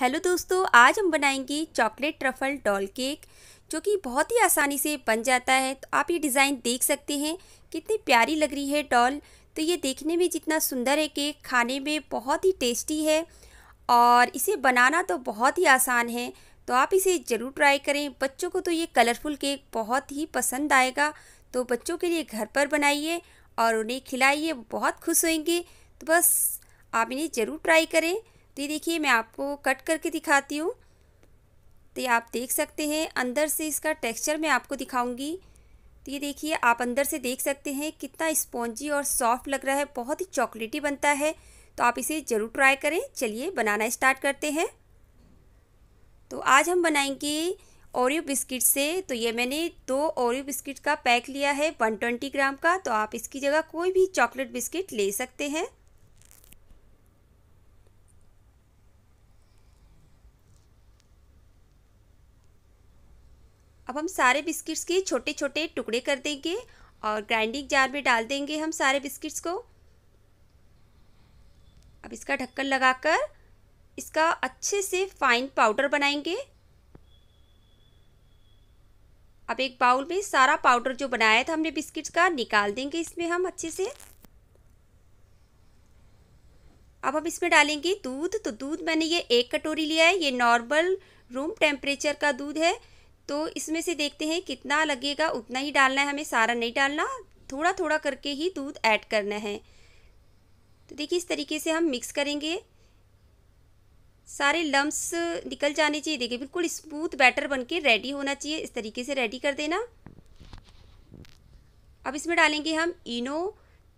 hello दोस्तों आज हम बनाएंगे चॉकलेट ट्रफल डॉल केक जो कि बहुत ही आसानी से बन जाता है तो आप ये डिज़ाइन देख सकते हैं कितनी प्यारी लग रही है डॉल तो ये देखने में जितना सुंदर है केक खाने में बहुत ही टेस्टी है और इसे बनाना तो बहुत ही आसान है तो आप इसे ज़रूर ट्राई करें बच्चों को तो ये कलरफुल केक बहुत ही पसंद आएगा तो बच्चों के लिए घर पर बनाइए और उन्हें खिलाइए बहुत खुश होंगे तो बस आप इन्हें ज़रूर ट्राई करें तो ये देखिए मैं आपको कट करके दिखाती हूँ तो ये आप देख सकते हैं अंदर से इसका टेक्सचर मैं आपको दिखाऊंगी तो ये देखिए आप अंदर से देख सकते हैं कितना स्पॉन्जी और सॉफ्ट लग रहा है बहुत ही चॉकलेटी बनता है तो आप इसे ज़रूर ट्राई करें चलिए बनाना स्टार्ट करते हैं तो आज हम बनाएंगे ओरियो बिस्किट से तो ये मैंने दो ओरियो बिस्किट का पैक लिया है वन ग्राम का तो आप इसकी जगह कोई भी चॉकलेट बिस्किट ले सकते हैं अब हम सारे बिस्किट्स के छोटे छोटे टुकड़े कर देंगे और ग्राइंडिंग जार में डाल देंगे हम सारे बिस्किट्स को अब इसका ढक्कन लगाकर इसका अच्छे से फाइन पाउडर बनाएंगे अब एक बाउल में सारा पाउडर जो बनाया था हमने बिस्किट्स का निकाल देंगे इसमें हम अच्छे से अब हम इसमें डालेंगे दूध तो दूध मैंने ये एक कटोरी लिया है ये नॉर्मल रूम टेम्परेचर का दूध है तो इसमें से देखते हैं कितना लगेगा उतना ही डालना है हमें सारा नहीं डालना थोड़ा थोड़ा करके ही दूध ऐड करना है तो देखिए इस तरीके से हम मिक्स करेंगे सारे लम्ब्स निकल जाने चाहिए देखिए बिल्कुल स्मूथ बैटर बन के रेडी होना चाहिए इस तरीके से रेडी कर देना अब इसमें डालेंगे हम इनो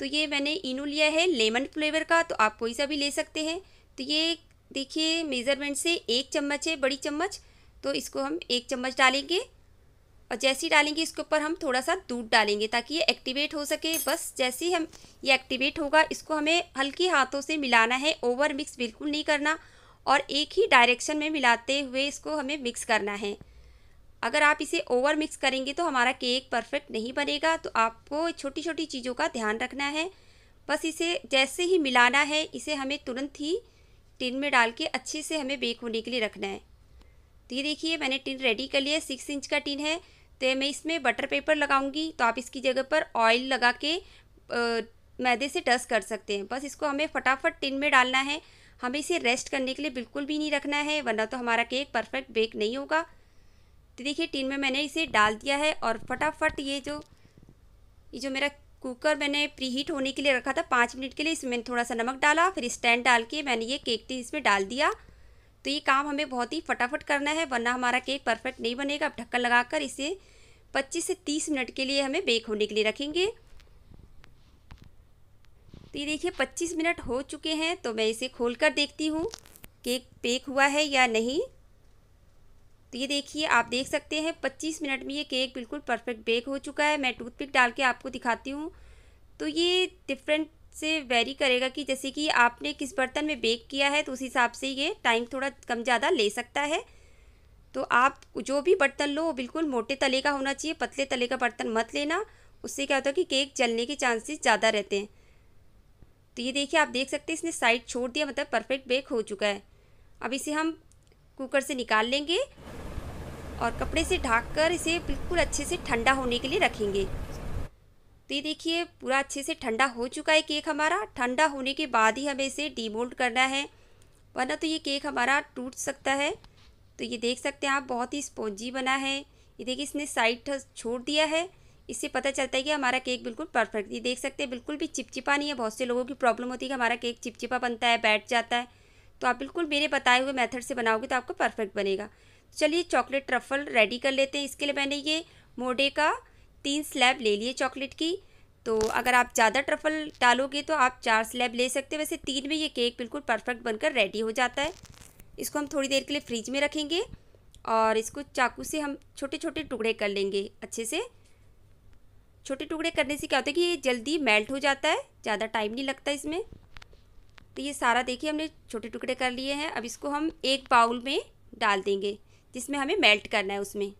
तो ये मैंने इनो लिया है लेमन फ्लेवर का तो आप कोई सा भी ले सकते हैं तो ये देखिए मेज़रमेंट से एक चम्मच है बड़ी चम्मच तो इसको हम एक चम्मच डालेंगे और जैसे ही डालेंगे इसके ऊपर हम थोड़ा सा दूध डालेंगे ताकि ये एक्टिवेट हो सके बस जैसे ही हम ये एक्टिवेट होगा इसको हमें हल्के हाथों से मिलाना है ओवर मिक्स बिल्कुल नहीं करना और एक ही डायरेक्शन में मिलाते हुए इसको हमें मिक्स करना है अगर आप इसे ओवर मिक्स करेंगे तो हमारा केक परफेक्ट नहीं बनेगा तो आपको छोटी छोटी चीज़ों का ध्यान रखना है बस इसे जैसे ही मिलाना है इसे हमें तुरंत ही टिन में डाल के अच्छे से हमें बेक होने के लिए रखना है तो ये देखिए मैंने टिन रेडी कर लिया है सिक्स इंच का टिन है तो मैं इसमें बटर पेपर लगाऊंगी तो आप इसकी जगह पर ऑयल लगा के मैदे से डस्ट कर सकते हैं बस इसको हमें फटाफट टिन में डालना है हमें इसे रेस्ट करने के लिए बिल्कुल भी नहीं रखना है वरना तो हमारा केक परफेक्ट बेक नहीं होगा तो देखिए टिन में मैंने इसे डाल दिया है और फटाफट ये जो ये जो मेरा कुकर मैंने प्री हीट होने के लिए रखा था पाँच मिनट के लिए इसमें थोड़ा सा नमक डाला फिर स्टैंड डाल के मैंने ये केक टिन इसमें डाल दिया तो ये काम हमें बहुत ही फटाफट करना है वरना हमारा केक परफेक्ट नहीं बनेगा अब ढक्कन लगाकर इसे 25 से 30 मिनट के लिए हमें बेक होने के लिए रखेंगे तो ये देखिए 25 मिनट हो चुके हैं तो मैं इसे खोल कर देखती हूँ केक बेक हुआ है या नहीं तो ये देखिए आप देख सकते हैं 25 मिनट में ये केक बिल्कुल परफेक्ट बेक हो चुका है मैं टूथपिक डाल के आपको दिखाती हूँ तो ये डिफरेंट से वेरी करेगा कि जैसे कि आपने किस बर्तन में बेक किया है तो उस हिसाब से ये टाइम थोड़ा कम ज़्यादा ले सकता है तो आप जो भी बर्तन लो वो बिल्कुल मोटे तले का होना चाहिए पतले तले का बर्तन मत लेना उससे क्या होता है कि केक जलने के चांसेस ज़्यादा रहते हैं तो ये देखिए आप देख सकते हैं इसने साइड छोड़ दिया मतलब परफेक्ट बेक हो चुका है अब इसे हम कुकर से निकाल लेंगे और कपड़े से ढककर कर इसे बिल्कुल अच्छे से ठंडा होने के लिए रखेंगे तो ये देखिए पूरा अच्छे से ठंडा हो चुका है केक हमारा ठंडा होने के बाद ही हमें इसे डीमोल्ड करना है वरना तो ये केक हमारा टूट सकता है तो ये देख सकते हैं आप बहुत ही स्पॉन्जी बना है ये देखिए इसने साइड छोड़ दिया है इससे पता चलता है कि हमारा केक बिल्कुल परफेक्ट ये देख सकते हैं बिल्कुल भी चिपचिपा नहीं है बहुत से लोगों की प्रॉब्लम होती है कि हमारा केक चिपचिपा बनता है बैठ जाता है तो आप बिल्कुल मेरे बताए हुए मेथड से बनाओगे तो आपका परफेक्ट बनेगा तो चलिए चॉकलेट ट्रफल रेडी कर लेते हैं इसके लिए मैंने ये मोडे का तीन स्लैब ले लिए चॉकलेट की तो अगर आप ज़्यादा ट्रफल डालोगे तो आप चार स्लैब ले सकते हैं वैसे तीन में ये केक बिल्कुल परफेक्ट बनकर रेडी हो जाता है इसको हम थोड़ी देर के लिए फ्रिज में रखेंगे और इसको चाकू से हम छोटे छोटे टुकड़े कर लेंगे अच्छे से छोटे टुकड़े करने से क्या होता है कि ये जल्दी मेल्ट हो जाता है ज़्यादा टाइम नहीं लगता इसमें तो ये सारा देखिए हमने छोटे टुकड़े कर लिए हैं अब इसको हम एक बाउल में डाल देंगे जिसमें हमें मेल्ट करना है उसमें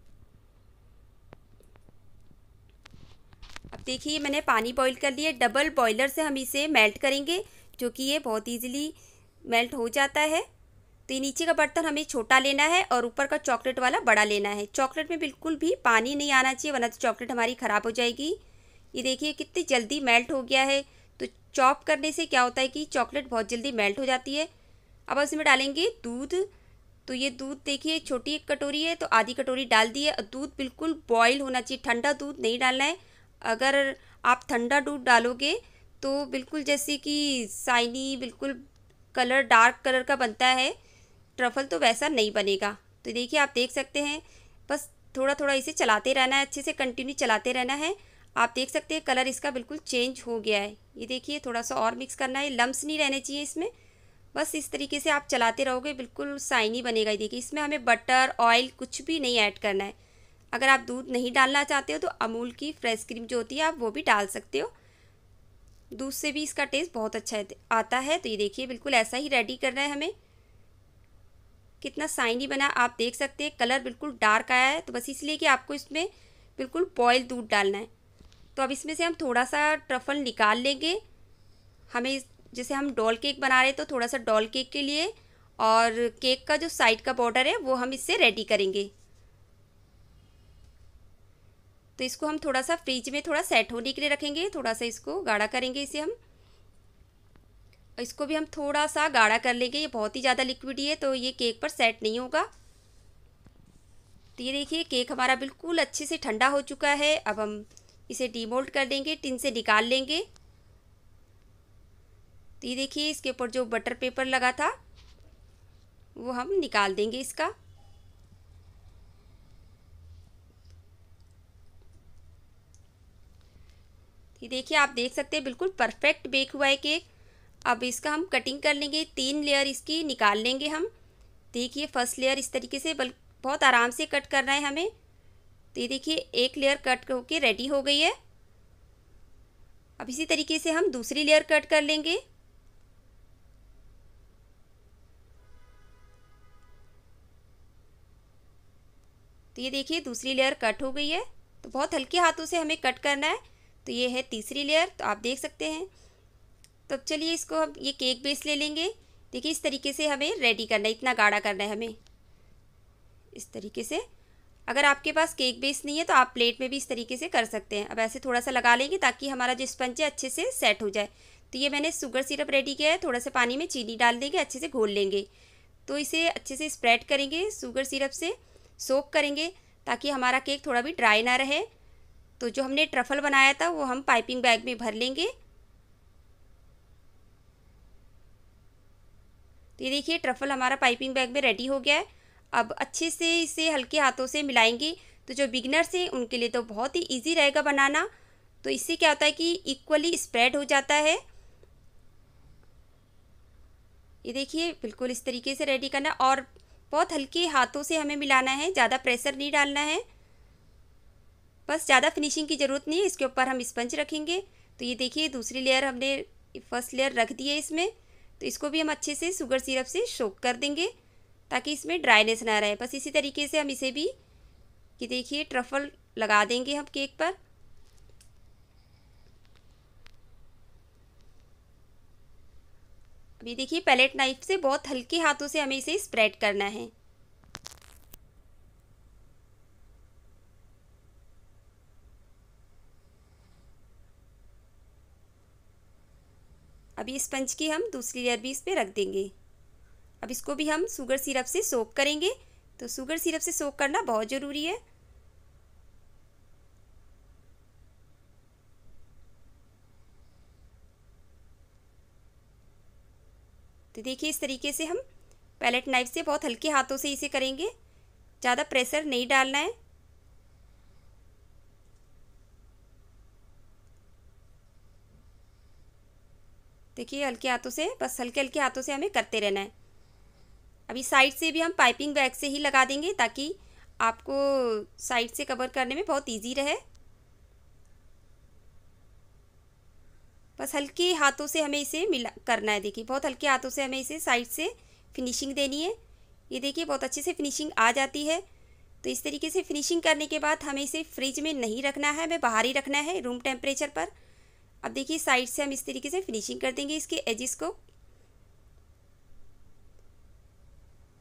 देखिए मैंने पानी बॉईल कर लिया डबल बॉयलर से हम इसे मेल्ट करेंगे जो कि ये बहुत ईजिली मेल्ट हो जाता है तो ये नीचे का बर्तन हमें छोटा लेना है और ऊपर का चॉकलेट वाला बड़ा लेना है चॉकलेट में बिल्कुल भी पानी नहीं आना चाहिए वरना तो चॉकलेट हमारी ख़राब हो जाएगी ये देखिए कितनी जल्दी मेल्ट हो गया है तो चॉप करने से क्या होता है कि चॉकलेट बहुत जल्दी मेल्ट हो जाती है अब इसमें डालेंगे दूध तो ये दूध देखिए छोटी एक कटोरी है तो आधी कटोरी डाल दी है और दूध बिल्कुल बॉयल होना चाहिए ठंडा दूध नहीं डालना है अगर आप ठंडा दूध डालोगे तो बिल्कुल जैसे कि साइनी बिल्कुल कलर डार्क कलर का बनता है ट्रफल तो वैसा नहीं बनेगा तो देखिए आप देख सकते हैं बस थोड़ा थोड़ा इसे चलाते रहना है अच्छे से कंटिन्यू चलाते रहना है आप देख सकते हैं कलर इसका बिल्कुल चेंज हो गया है ये देखिए थोड़ा सा और मिक्स करना है लम्स नहीं रहने चाहिए इसमें बस इस तरीके से आप चलाते रहोगे बिल्कुल साइनी बनेगा ये देखिए इसमें हमें बटर ऑयल कुछ भी नहीं ऐड करना है अगर आप दूध नहीं डालना चाहते हो तो अमूल की फ्रेश क्रीम जो होती है आप वो भी डाल सकते हो दूध से भी इसका टेस्ट बहुत अच्छा आता है तो ये देखिए बिल्कुल ऐसा ही रेडी करना है हमें कितना साइनी बना आप देख सकते हैं कलर बिल्कुल डार्क आया है तो बस इसलिए कि आपको इसमें बिल्कुल बॉयल दूध डालना है तो अब इसमें से हम थोड़ा सा ट्रफल निकाल लेंगे हमें जैसे हम डॉल केक बना रहे तो थोड़ा सा डॉल केक के लिए और केक का जो साइड का बॉर्डर है वो हम इससे रेडी करेंगे तो इसको हम थोड़ा सा फ्रिज में थोड़ा सेट होने के लिए रखेंगे थोड़ा सा इसको गाढ़ा करेंगे इसे हम इसको भी हम थोड़ा सा गाढ़ा कर लेंगे ये बहुत ही ज़्यादा लिक्विड है तो ये केक पर सेट नहीं होगा तो ये देखिए केक हमारा बिल्कुल अच्छे से ठंडा हो चुका है अब हम इसे डीमोल्ट कर देंगे टिन से निकाल लेंगे तो ये देखिए इसके ऊपर जो बटर पेपर लगा था वो हम निकाल देंगे इसका ये देखिए आप देख सकते हैं बिल्कुल परफेक्ट बेक हुआ है केक अब इसका हम कटिंग कर लेंगे तीन लेयर इसकी निकाल लेंगे हम देखिए फर्स्ट लेयर इस तरीके से बल बहुत आराम से कट करना है हमें तो ये देखिए एक लेयर कट होके रेडी हो गई है अब इसी तरीके से हम दूसरी लेयर कट कर लेंगे तो ये देखिए दूसरी लेयर कट हो गई है तो बहुत हल्के हाथों से हमें कट करना है तो ये है तीसरी लेयर तो आप देख सकते हैं तो चलिए इसको हम ये केक बेस ले लेंगे देखिए इस तरीके से हमें रेडी करना है इतना गाढ़ा करना है हमें इस तरीके से अगर आपके पास केक बेस नहीं है तो आप प्लेट में भी इस तरीके से कर सकते हैं अब ऐसे थोड़ा सा लगा लेंगे ताकि हमारा जो स्पंज है अच्छे से सेट हो जाए तो ये मैंने शुगर सिरप रेडी किया है थोड़ा सा पानी में चीनी डाल देंगे अच्छे से घोल लेंगे तो इसे अच्छे से स्प्रेड करेंगे शुगर सिरप से सोप करेंगे ताकि हमारा केक थोड़ा भी ड्राई ना रहे तो जो हमने ट्रफल बनाया था वो हम पाइपिंग बैग में भर लेंगे तो ये देखिए ट्रफल हमारा पाइपिंग बैग में रेडी हो गया है अब अच्छे से इसे हल्के हाथों से मिलाएंगे तो जो बिगनर्स हैं उनके लिए तो बहुत ही इजी रहेगा बनाना तो इससे क्या होता है कि इक्वली स्प्रेड हो जाता है ये देखिए बिल्कुल इस तरीके से रेडी करना और बहुत हल्के हाथों से हमें मिलाना है ज़्यादा प्रेशर नहीं डालना है बस ज़्यादा फिनिशिंग की ज़रूरत नहीं है इसके ऊपर हम स्पंज रखेंगे तो ये देखिए दूसरी लेयर हमने फर्स्ट लेयर रख दी है इसमें तो इसको भी हम अच्छे से शुगर सिरप से शोक कर देंगे ताकि इसमें ड्राइनेस ना रहे बस इसी तरीके से हम इसे भी कि देखिए ट्रफल लगा देंगे हम केक पर अभी देखिए पैलेट नाइफ से बहुत हल्के हाथों से हमें इसे स्प्रेड करना है अभी ये स्पंज की हम दूसरी लेयर भी इस पर रख देंगे अब इसको भी हम शुगर सिरप से सोक करेंगे तो शुगर सिरप से सोक करना बहुत ज़रूरी है तो देखिए इस तरीके से हम पैलेट नाइफ से बहुत हल्के हाथों से इसे करेंगे ज़्यादा प्रेशर नहीं डालना है देखिए हल्के हाथों से बस हल्के हल्के हाथों से हमें करते रहना है अभी साइड से भी हम पाइपिंग बैग से ही लगा देंगे ताकि आपको साइड से कवर करने में बहुत इजी रहे बस हल्के हाथों से हमें इसे मिला करना है देखिए बहुत हल्के हाथों से हमें इसे साइड से फिनिशिंग देनी है ये देखिए बहुत अच्छे से फिनिशिंग आ जाती है तो इस तरीके से फिनिशिंग करने के बाद हमें इसे फ्रिज में नहीं रखना है हमें बाहर ही रखना है रूम टेम्परेचर पर अब देखिए साइड से हम इस तरीके से फिनिशिंग कर देंगे इसके एजिस को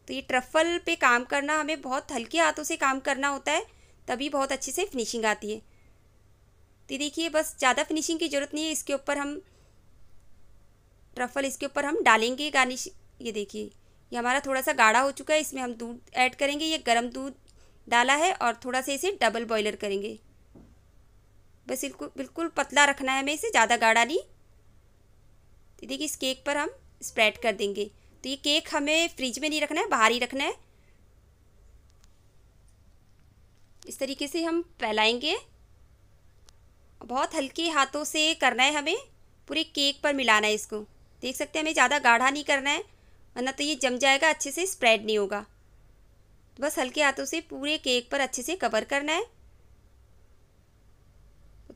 तो ये ट्रफल पे काम करना हमें बहुत हल्के हाथों से काम करना होता है तभी बहुत अच्छे से फिनिशिंग आती है तो देखिए बस ज़्यादा फिनिशिंग की ज़रूरत नहीं है इसके ऊपर हम ट्रफल इसके ऊपर हम डालेंगे गार्निश ये देखिए ये हमारा थोड़ा सा गाढ़ा हो चुका है इसमें हम दूध ऐड करेंगे ये गर्म दूध डाला है और थोड़ा सा इसे डबल बॉयलर करेंगे बस बिल्कुल बिल्कुल पतला रखना है हमें इसे ज़्यादा गाढ़ा नहीं तो देखिए इस केक पर हम स्प्रेड कर देंगे तो ये केक हमें फ्रिज में नहीं रखना है बाहर ही रखना है इस तरीके से हम फैलाएंगे बहुत हल्के हाथों से करना है हमें पूरे केक पर मिलाना है इसको देख सकते हैं हमें ज़्यादा गाढ़ा नहीं करना है वरना तो ये जम जाएगा अच्छे से स्प्रेड नहीं होगा तो बस हल्के हाथों से पूरे केक पर अच्छे से कवर करना है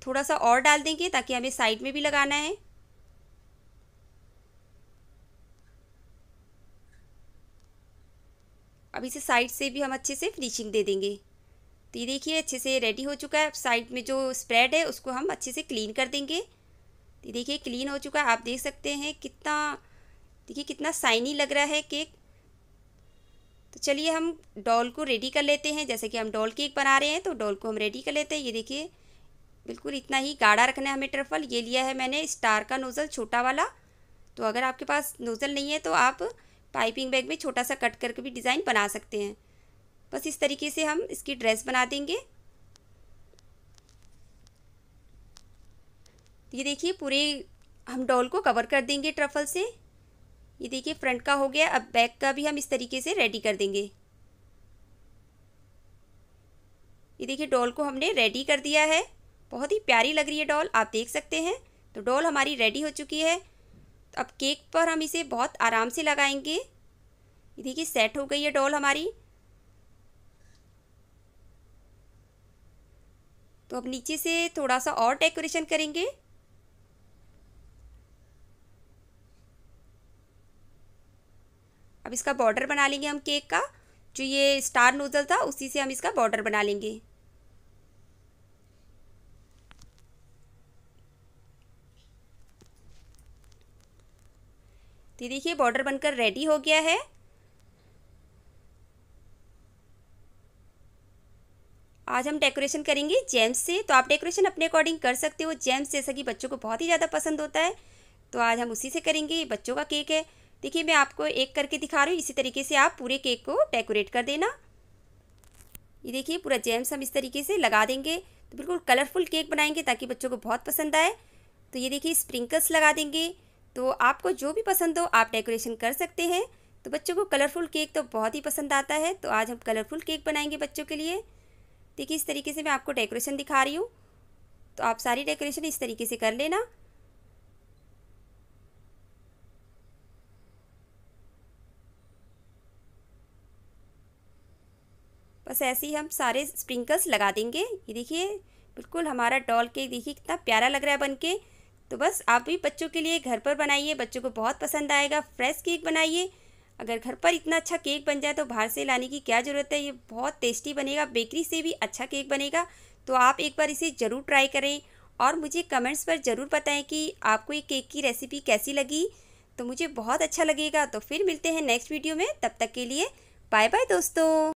थोड़ा सा और डाल देंगे ताकि हमें साइड में भी लगाना है अब इसे साइड से भी हम अच्छे से फिनिशिंग दे देंगे तो ये देखिए अच्छे से रेडी हो चुका है अब साइड में जो स्प्रेड है उसको हम अच्छे से क्लीन कर देंगे तो देखिए क्लीन हो चुका है आप देख सकते हैं कितना देखिए कितना साइनी लग रहा है केक तो चलिए हम डॉल को रेडी कर लेते हैं जैसे कि हम डॉल केक बना रहे हैं तो डॉल को हम रेडी कर लेते हैं ये देखिए बिल्कुल इतना ही गाढ़ा रखना है हमें ट्रफल ये लिया है मैंने स्टार का नोज़ल छोटा वाला तो अगर आपके पास नोज़ल नहीं है तो आप पाइपिंग बैग में छोटा सा कट करके भी डिज़ाइन बना सकते हैं बस इस तरीके से हम इसकी ड्रेस बना देंगे ये देखिए पूरे हम डॉल को कवर कर देंगे ट्रफल से ये देखिए फ्रंट का हो गया अब बैक का भी हम इस तरीके से रेडी कर देंगे ये देखिए डॉल को हमने रेडी कर दिया है बहुत ही प्यारी लग रही है डॉल आप देख सकते हैं तो डॉल हमारी रेडी हो चुकी है तो अब केक पर हम इसे बहुत आराम से लगाएंगे देखिए सेट हो गई है डॉल हमारी तो अब नीचे से थोड़ा सा और डेकोरेशन करेंगे अब इसका बॉर्डर बना लेंगे हम केक का जो ये स्टार नोज़ल था उसी से हम इसका बॉर्डर बना लेंगे तो देखिए बॉर्डर बनकर रेडी हो गया है आज हम डेकोरेशन करेंगे जेम्स से तो आप डेकोरेशन अपने अकॉर्डिंग कर सकते हो जेम्स जैसा कि बच्चों को बहुत ही ज़्यादा पसंद होता है तो आज हम उसी से करेंगे ये बच्चों का केक है देखिए मैं आपको एक करके दिखा रही हूँ इसी तरीके से आप पूरे केक को डेकोरेट कर देना ये देखिए पूरा जेम्स हम इस तरीके से लगा देंगे तो बिल्कुल कलरफुल केक बनाएंगे ताकि बच्चों को बहुत पसंद आए तो ये देखिए स्प्रिंकल्स लगा देंगे तो आपको जो भी पसंद हो आप डेकोरेशन कर सकते हैं तो बच्चों को कलरफुल केक तो बहुत ही पसंद आता है तो आज हम कलरफुल केक बनाएंगे बच्चों के लिए देखिए इस तरीके से मैं आपको डेकोरेशन दिखा रही हूँ तो आप सारी डेकोरेशन इस तरीके से कर लेना बस ऐसे ही हम सारे स्प्रिंकल्स लगा देंगे ये देखिए बिल्कुल हमारा डॉल केक देखिए कितना प्यारा लग रहा है बनके तो बस आप भी बच्चों के लिए घर पर बनाइए बच्चों को बहुत पसंद आएगा फ्रेश केक बनाइए अगर घर पर इतना अच्छा केक बन जाए तो बाहर से लाने की क्या ज़रूरत है ये बहुत टेस्टी बनेगा बेकरी से भी अच्छा केक बनेगा तो आप एक बार इसे ज़रूर ट्राई करें और मुझे कमेंट्स पर ज़रूर बताएं कि आपको ये केक की रेसिपी कैसी लगी तो मुझे बहुत अच्छा लगेगा तो फिर मिलते हैं नेक्स्ट वीडियो में तब तक के लिए बाय बाय दोस्तों